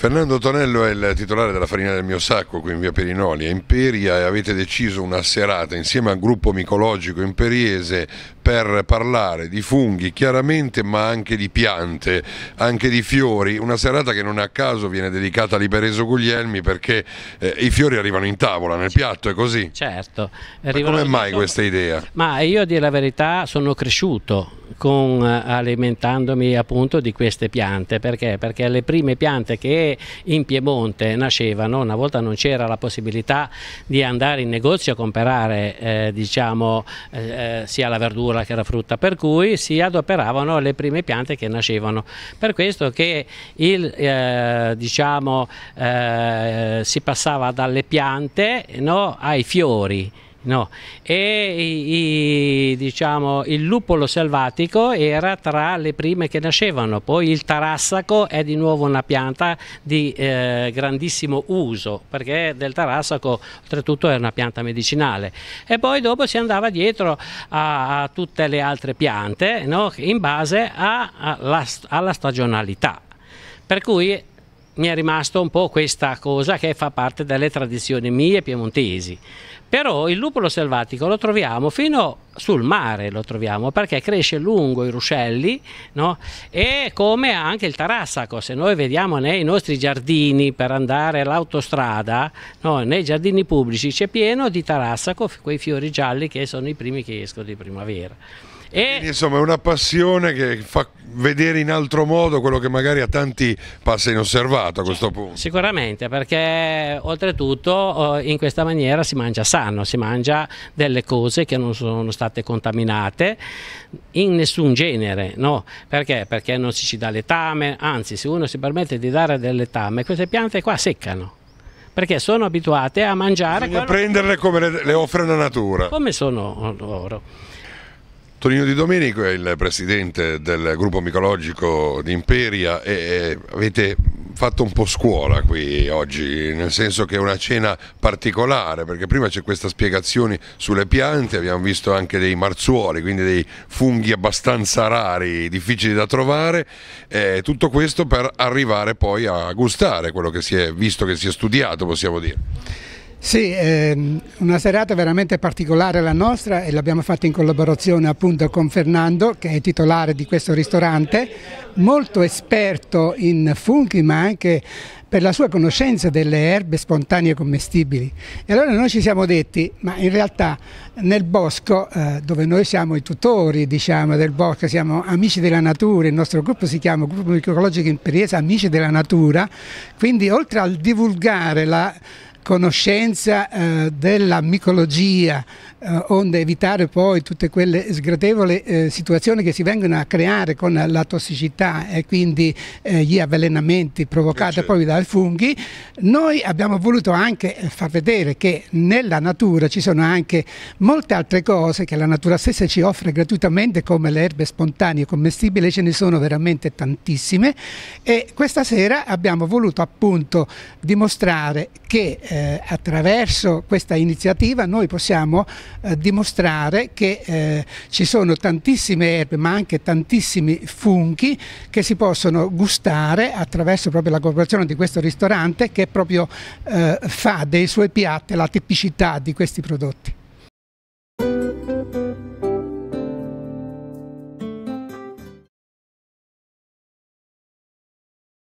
Fernando Tonello è il titolare della farina del mio sacco qui in via Perinoli a Imperia e avete deciso una serata insieme al gruppo micologico imperiese per parlare di funghi chiaramente ma anche di piante, anche di fiori, una serata che non a caso viene dedicata a Libereso Guglielmi perché eh, i fiori arrivano in tavola, nel piatto è così. Certo. come mai questa idea? Ma io a dire la verità sono cresciuto con, eh, alimentandomi appunto di queste piante perché? perché le prime piante che in Piemonte nascevano una volta non c'era la possibilità di andare in negozio a comprare eh, diciamo eh, eh sia la verdura la carafrutta, per cui si adoperavano le prime piante che nascevano. Per questo che il, eh, diciamo, eh, si passava dalle piante no, ai fiori. No. E, i, diciamo, il lupolo selvatico era tra le prime che nascevano, poi il tarassaco è di nuovo una pianta di eh, grandissimo uso, perché del tarassaco oltretutto è una pianta medicinale. E poi dopo si andava dietro a, a tutte le altre piante no? in base a, a, la, alla stagionalità. Per cui mi è rimasto un po' questa cosa che fa parte delle tradizioni mie piemontesi. Però il lupolo selvatico lo troviamo fino sul mare, lo troviamo perché cresce lungo i ruscelli no? e come anche il tarassaco. Se noi vediamo nei nostri giardini per andare all'autostrada, no? nei giardini pubblici c'è pieno di tarassaco, quei fiori gialli che sono i primi che escono di primavera. E... Quindi, insomma è una passione che fa vedere in altro modo quello che magari a tanti passa inosservato a questo cioè, punto. Sicuramente, perché oltretutto eh, in questa maniera si mangia sano, si mangia delle cose che non sono state contaminate in nessun genere, no? Perché? Perché non si ci dà letame, anzi se uno si permette di dare del letame, queste piante qua seccano perché sono abituate a mangiare. Bisogna prenderle come le, le offre la natura. Come sono loro. Tonino Di Domenico è il presidente del gruppo micologico di Imperia e avete fatto un po' scuola qui oggi, nel senso che è una cena particolare, perché prima c'è questa spiegazione sulle piante, abbiamo visto anche dei marzuoli, quindi dei funghi abbastanza rari, difficili da trovare, eh, tutto questo per arrivare poi a gustare quello che si è visto, che si è studiato, possiamo dire. Sì, ehm, una serata veramente particolare la nostra e l'abbiamo fatta in collaborazione appunto con Fernando che è titolare di questo ristorante, molto esperto in funghi ma anche per la sua conoscenza delle erbe spontanee commestibili. E allora noi ci siamo detti, ma in realtà nel bosco, eh, dove noi siamo i tutori diciamo, del bosco, siamo amici della natura, il nostro gruppo si chiama Gruppo Microecologico in Amici della Natura, quindi oltre al divulgare la conoscenza eh, della micologia, eh, onde evitare poi tutte quelle sgradevoli eh, situazioni che si vengono a creare con la tossicità e quindi eh, gli avvelenamenti provocati certo. poi dai funghi, noi abbiamo voluto anche eh, far vedere che nella natura ci sono anche molte altre cose che la natura stessa ci offre gratuitamente come le erbe spontanee commestibili, ce ne sono veramente tantissime e questa sera abbiamo voluto appunto dimostrare che eh, eh, attraverso questa iniziativa noi possiamo eh, dimostrare che eh, ci sono tantissime erbe ma anche tantissimi funghi che si possono gustare attraverso proprio la collaborazione di questo ristorante che proprio eh, fa dei suoi piatti la tipicità di questi prodotti.